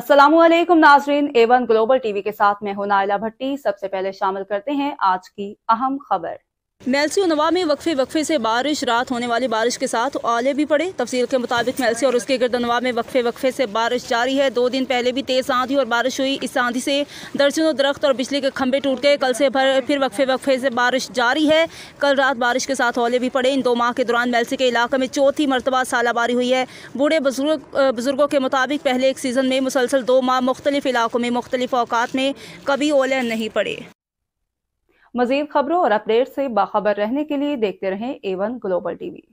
असलम नाजरीन Avon global TV के साथ मैं हूं नायला भट्टी सबसे पहले शामिल करते हैं आज की अहम खबर मेलसी और नवाब में वक्फे वक्फे से बारिश रात होने वाली बारिश के साथ ओले भी पड़े तफसील के मुताबिक मेलसी और उसके गर्द नवाब में वक्फे वक्फे से बारिश जारी है दो दिन पहले भी तेज़ आंधी और बारिश हुई इस आंधी से दर्जनों दरख्त और बिजली के खंभे टूट गए कल से भर फिर वक्फे वक्फे से बारिश जारी है कल रात बारिश के साथ ओले भी पड़े इन दो माह के दौरान मेलसी के इलाके में चौथी मरतबा सालाबारी हुई है बूढ़े बुजुर्ग बुजुर्गों के मुताबिक पहले एक सीज़न में मुसलसल दो माह मुख्तलिफ इलाकों में मुख्तलिफ अवकात में कभी ओले नहीं पड़े मजीद खबरों और अपडेट से बाखबर रहने के लिए देखते रहें एवन ग्लोबल टीवी